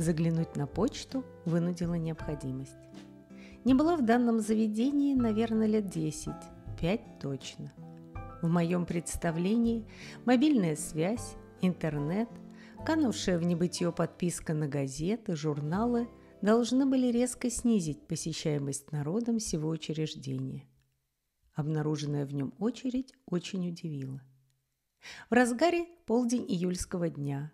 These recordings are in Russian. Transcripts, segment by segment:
Заглянуть на почту вынудила необходимость. Не была в данном заведении, наверное, лет десять, пять точно. В моем представлении мобильная связь, интернет, канувшая в небытие подписка на газеты, журналы должны были резко снизить посещаемость народом всего учреждения. Обнаруженная в нем очередь очень удивила. В разгаре полдень июльского дня.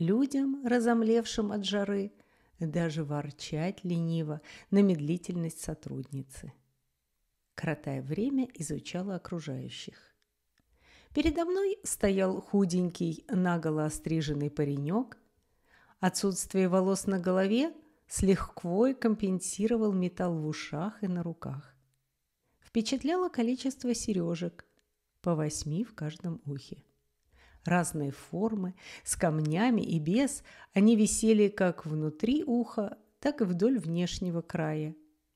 Людям, разомлевшим от жары, даже ворчать лениво на медлительность сотрудницы. Кротая время, изучала окружающих. Передо мной стоял худенький, наголо остриженный паренек. Отсутствие волос на голове слегка лихвой компенсировал металл в ушах и на руках. Впечатляло количество сережек, по восьми в каждом ухе разные формы, с камнями и без, они висели как внутри уха, так и вдоль внешнего края,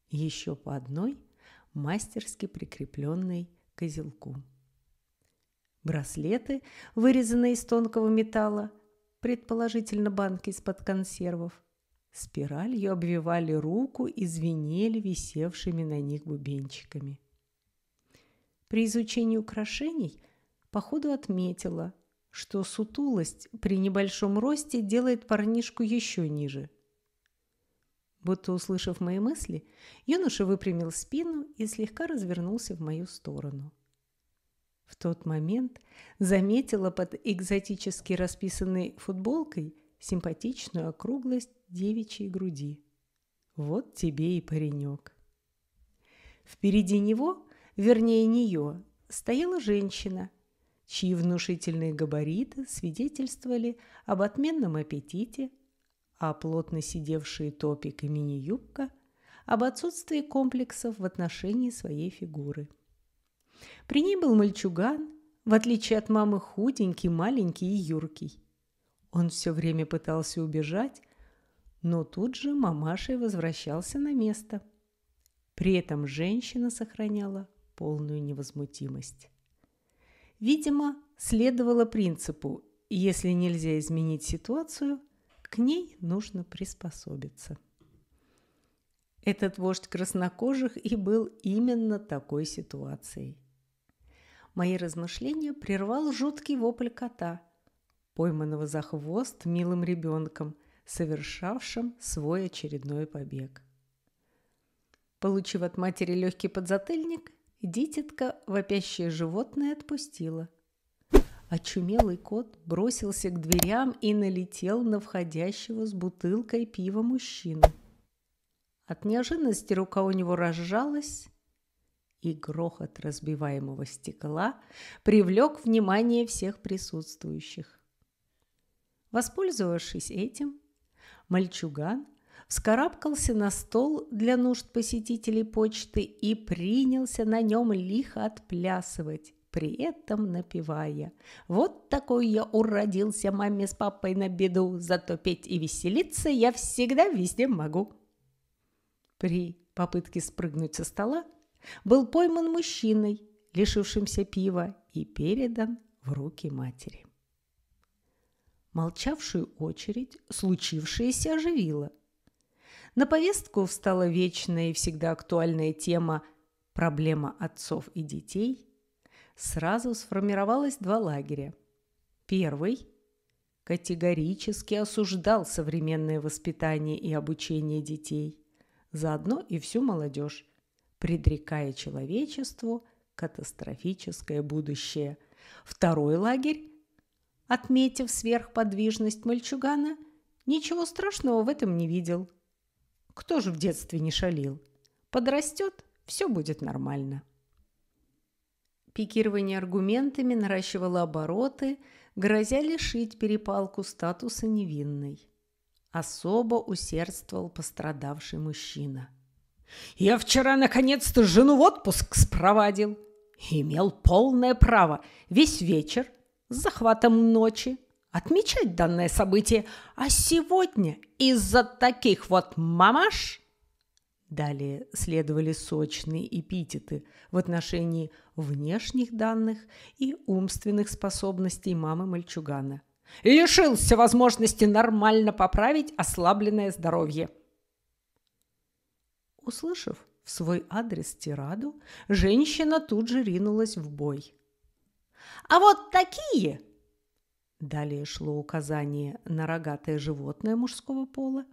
еще по одной, мастерски прикрепленной к узелку. Браслеты, вырезанные из тонкого металла, предположительно банки из-под консервов, спиралью обвивали руку и звенели висевшими на них бубенчиками. При изучении украшений – походу отметила, что сутулость при небольшом росте делает парнишку еще ниже. Будто услышав мои мысли, юноша выпрямил спину и слегка развернулся в мою сторону. В тот момент заметила под экзотически расписанной футболкой симпатичную округлость девичьей груди. Вот тебе и паренек. Впереди него, вернее нее, стояла женщина чьи внушительные габариты свидетельствовали об отменном аппетите, а плотно сидевшие топик и мини-юбка – об отсутствии комплексов в отношении своей фигуры. При ней был мальчуган, в отличие от мамы худенький, маленький и юркий. Он все время пытался убежать, но тут же мамашей возвращался на место. При этом женщина сохраняла полную невозмутимость. Видимо, следовало принципу «если нельзя изменить ситуацию, к ней нужно приспособиться». Этот вождь краснокожих и был именно такой ситуацией. Мои размышления прервал жуткий вопль кота, пойманного за хвост милым ребенком, совершавшим свой очередной побег. Получив от матери легкий подзатыльник, Дитятка вопящее животное отпустила. Очумелый кот бросился к дверям и налетел на входящего с бутылкой пива мужчину. От неожиданности рука у него разжалась, и грохот разбиваемого стекла привлек внимание всех присутствующих. Воспользовавшись этим, мальчуган вскарабкался на стол для нужд посетителей почты и принялся на нем лихо отплясывать при этом напевая. «Вот такой я уродился маме с папой на беду, зато петь и веселиться я всегда везде могу». При попытке спрыгнуть со стола был пойман мужчиной, лишившимся пива, и передан в руки матери. Молчавшую очередь случившееся оживило – на повестку встала вечная и всегда актуальная тема «Проблема отцов и детей». Сразу сформировалось два лагеря. Первый категорически осуждал современное воспитание и обучение детей, заодно и всю молодежь, предрекая человечеству катастрофическое будущее. Второй лагерь, отметив сверхподвижность мальчугана, ничего страшного в этом не видел – кто же в детстве не шалил? Подрастет, все будет нормально. Пикирование аргументами наращивало обороты, грозя лишить перепалку статуса невинной. Особо усердствовал пострадавший мужчина. «Я вчера наконец-то жену в отпуск спровадил. Имел полное право весь вечер с захватом ночи отмечать данное событие, а сегодня из-за таких вот мамаш – Далее следовали сочные эпитеты в отношении внешних данных и умственных способностей мамы мальчугана. Лишился возможности нормально поправить ослабленное здоровье. Услышав в свой адрес тираду, женщина тут же ринулась в бой. А вот такие Далее шло указание на рогатое животное мужского пола.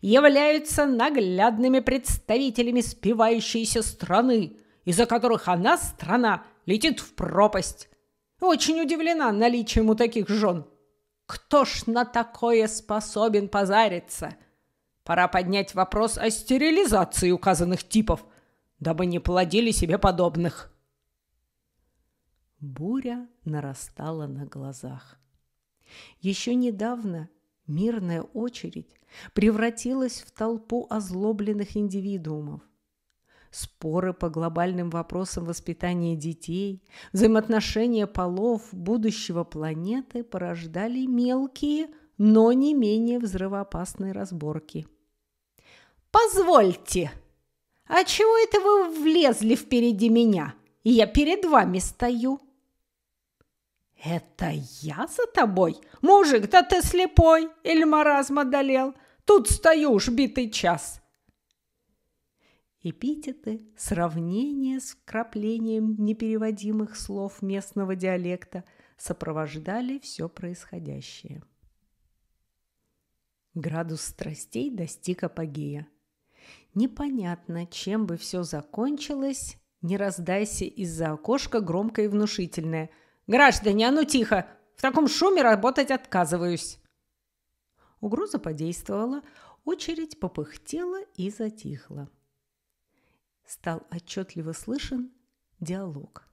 «Являются наглядными представителями спивающейся страны, из-за которых она, страна, летит в пропасть. Очень удивлена наличием у таких жен. Кто ж на такое способен позариться? Пора поднять вопрос о стерилизации указанных типов, дабы не плодили себе подобных». Буря нарастала на глазах. Еще недавно мирная очередь превратилась в толпу озлобленных индивидуумов. Споры по глобальным вопросам воспитания детей, взаимоотношения полов будущего планеты порождали мелкие, но не менее взрывоопасные разборки. «Позвольте! А чего это вы влезли впереди меня? Я перед вами стою!» «Это я за тобой? Мужик, да ты слепой! Или маразм одолел? Тут стою уж битый час!» Эпитеты, сравнения с вкраплением непереводимых слов местного диалекта сопровождали все происходящее. Градус страстей достиг апогея. Непонятно, чем бы все закончилось, не раздайся из-за окошка громко и внушительное – «Граждане, а ну тихо! В таком шуме работать отказываюсь!» Угроза подействовала, очередь попыхтела и затихла. Стал отчетливо слышен диалог.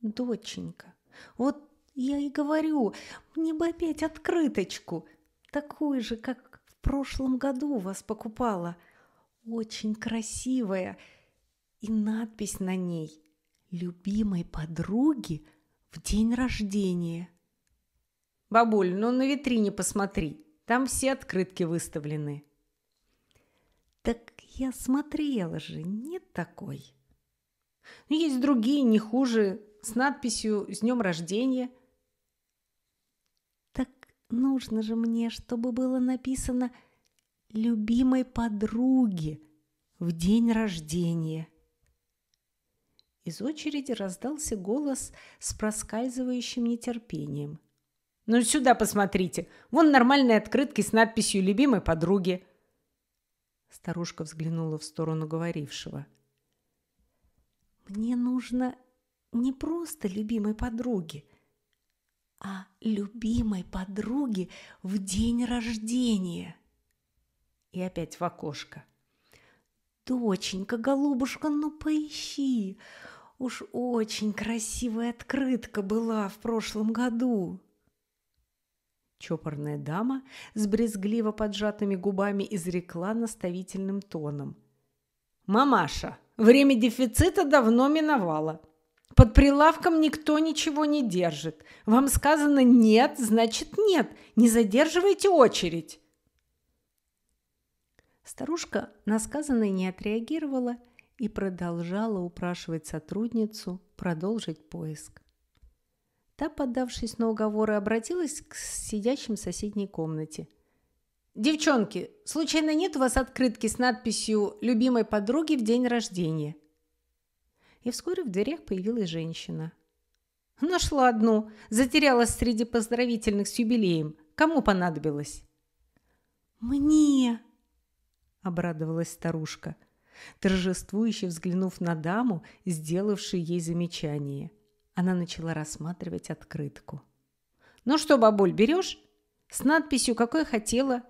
«Доченька, вот я и говорю, мне бы опять открыточку, такую же, как в прошлом году у вас покупала, очень красивая, и надпись на ней любимой подруги в день рождения. Бабуль, ну на витрине посмотри, там все открытки выставлены. Так я смотрела же, нет такой. Ну, есть другие, не хуже, с надписью «С днем рождения». Так нужно же мне, чтобы было написано «Любимой подруге в день рождения». Из очереди раздался голос с проскальзывающим нетерпением. «Ну сюда посмотрите! Вон нормальные открытки с надписью «Любимой подруги». Старушка взглянула в сторону говорившего. «Мне нужно не просто любимой подруги, а любимой подруги в день рождения!» И опять в окошко. «Доченька, голубушка, ну поищи! Уж очень красивая открытка была в прошлом году. Чопорная дама с брезгливо поджатыми губами изрекла наставительным тоном. «Мамаша, время дефицита давно миновало. Под прилавком никто ничего не держит. Вам сказано «нет», значит «нет». Не задерживайте очередь». Старушка на сказанное не отреагировала – и продолжала упрашивать сотрудницу продолжить поиск. Та, поддавшись на уговоры, обратилась к сидящим в соседней комнате. «Девчонки, случайно нет у вас открытки с надписью «Любимой подруги в день рождения»?» И вскоре в дверях появилась женщина. «Нашла одну. Затерялась среди поздравительных с юбилеем. Кому понадобилось?» «Мне!» – обрадовалась старушка – торжествующе взглянув на даму, сделавшую ей замечание. Она начала рассматривать открытку. «Ну что, бабуль, берешь?» «С надписью, какой хотела».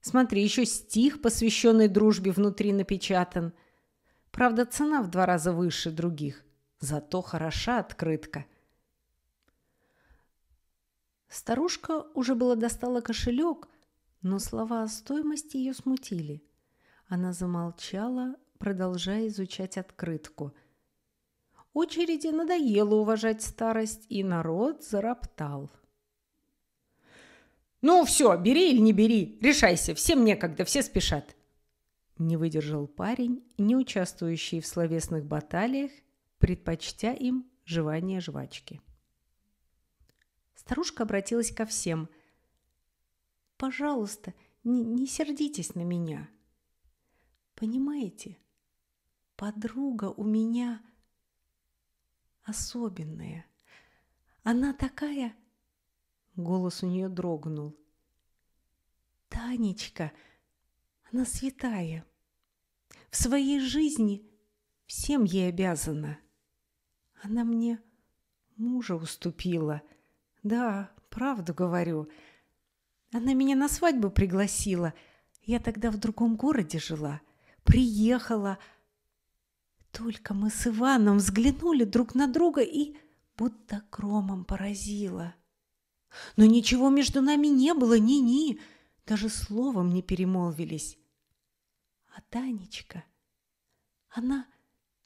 «Смотри, еще стих, посвященный дружбе, внутри напечатан». Правда, цена в два раза выше других. Зато хороша открытка. Старушка уже была достала кошелек, но слова о стоимости ее смутили. Она замолчала, продолжая изучать открытку. Очереди надоело уважать старость, и народ зароптал. «Ну все, бери или не бери, решайся, всем некогда, все спешат!» Не выдержал парень, не участвующий в словесных баталиях, предпочтя им жевание жвачки. Старушка обратилась ко всем. «Пожалуйста, не, не сердитесь на меня. Понимаете, Подруга у меня особенная. Она такая... Голос у нее дрогнул. Танечка, она святая. В своей жизни всем ей обязана. Она мне мужа уступила. Да, правду говорю. Она меня на свадьбу пригласила. Я тогда в другом городе жила. Приехала, только мы с Иваном взглянули друг на друга и будто кромом поразило. Но ничего между нами не было, ни-ни, даже словом не перемолвились. А Танечка, она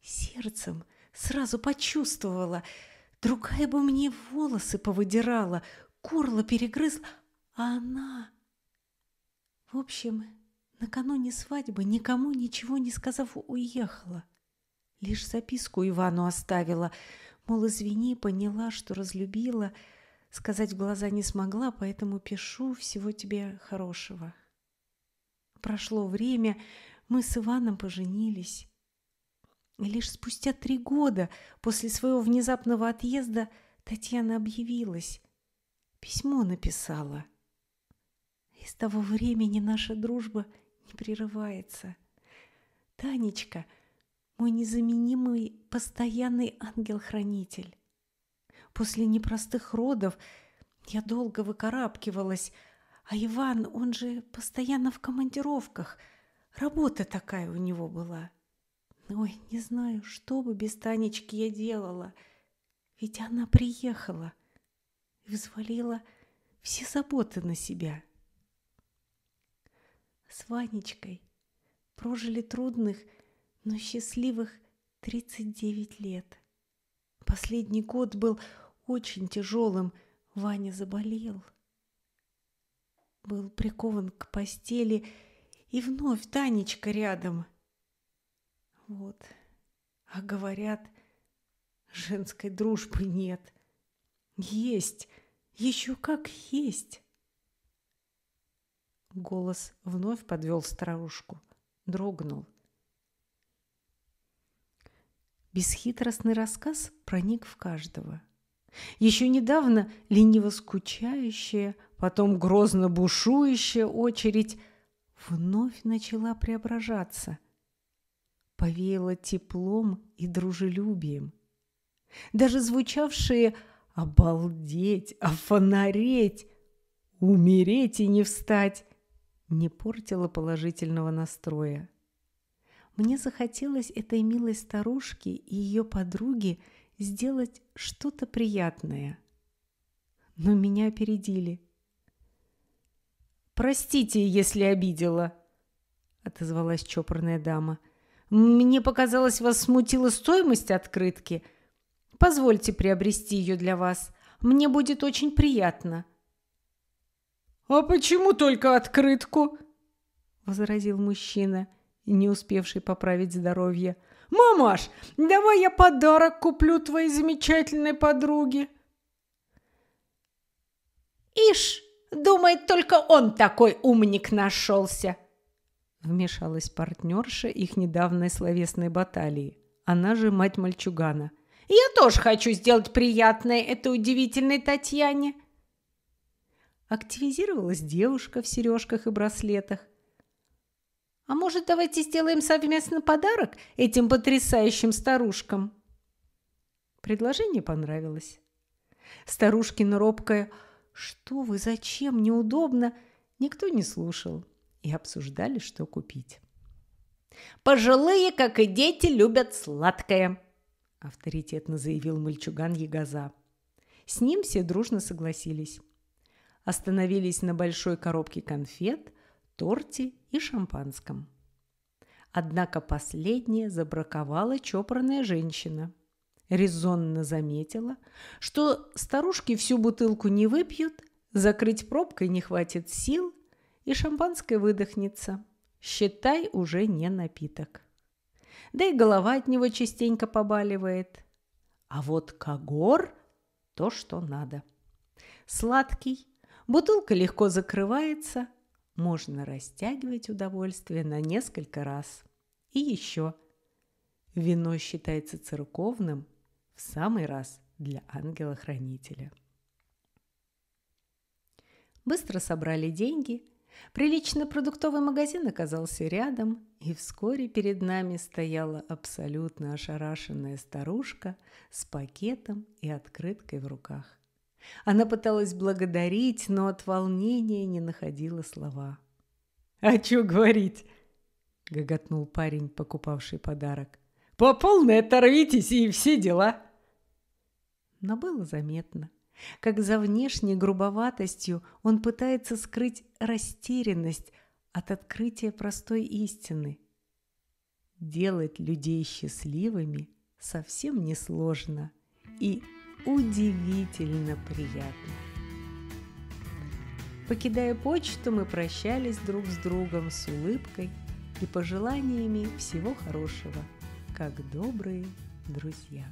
сердцем сразу почувствовала, другая бы мне волосы повыдирала, горло перегрызла, а она... В общем, накануне свадьбы, никому ничего не сказав, уехала – Лишь записку Ивану оставила, мол, извини, поняла, что разлюбила, сказать в глаза не смогла, поэтому пишу всего тебе хорошего. Прошло время, мы с Иваном поженились. И лишь спустя три года после своего внезапного отъезда Татьяна объявилась, письмо написала. И с того времени наша дружба не прерывается. Танечка — мой незаменимый постоянный ангел-хранитель. После непростых родов я долго выкарабкивалась, а Иван, он же постоянно в командировках. Работа такая у него была. Ой, не знаю, что бы без Танечки я делала. Ведь она приехала и взвалила все заботы на себя. С Ванечкой прожили трудных – но счастливых 39 лет. Последний год был очень тяжелым. Ваня заболел. Был прикован к постели, и вновь Танечка рядом. Вот. А говорят, женской дружбы нет. Есть, еще как есть. Голос вновь подвел старушку, дрогнул – Бесхитростный рассказ проник в каждого. Еще недавно лениво скучающая, потом грозно бушующая очередь вновь начала преображаться. Повеяло теплом и дружелюбием. Даже звучавшие «обалдеть», «офонареть», «умереть и не встать» не портило положительного настроя. Мне захотелось этой милой старушке и ее подруге сделать что-то приятное. Но меня опередили. «Простите, если обидела», — отозвалась чопорная дама. «Мне показалось, вас смутила стоимость открытки. Позвольте приобрести ее для вас. Мне будет очень приятно». «А почему только открытку?» — возразил мужчина — не успевший поправить здоровье. «Мамаш, давай я подарок куплю твоей замечательной подруге!» «Ишь, думает, только он такой умник нашелся!» Вмешалась партнерша их недавней словесной баталии. Она же мать мальчугана. «Я тоже хочу сделать приятное этой удивительной Татьяне!» Активизировалась девушка в сережках и браслетах – а может, давайте сделаем совместный подарок этим потрясающим старушкам?» Предложение понравилось. Старушкина робкая «Что вы, зачем, неудобно?» никто не слушал и обсуждали, что купить. «Пожилые, как и дети, любят сладкое», – авторитетно заявил мальчуган Ягоза. С ним все дружно согласились. Остановились на большой коробке конфет, торте и шампанском. Однако последнее забраковала чопорная женщина. Резонно заметила, что старушки всю бутылку не выпьют, закрыть пробкой не хватит сил, и шампанское выдохнется. Считай, уже не напиток. Да и голова от него частенько побаливает. А вот когор – то, что надо. Сладкий, бутылка легко закрывается – можно растягивать удовольствие на несколько раз. И еще. Вино считается церковным в самый раз для ангела-хранителя. Быстро собрали деньги. Приличный продуктовый магазин оказался рядом, и вскоре перед нами стояла абсолютно ошарашенная старушка с пакетом и открыткой в руках. Она пыталась благодарить, но от волнения не находила слова. «А чё говорить?» – гоготнул парень, покупавший подарок. «По полной оторвитесь и все дела!» Но было заметно, как за внешней грубоватостью он пытается скрыть растерянность от открытия простой истины. Делать людей счастливыми совсем несложно и удивительно приятно. Покидая почту, мы прощались друг с другом с улыбкой и пожеланиями всего хорошего, как добрые друзья.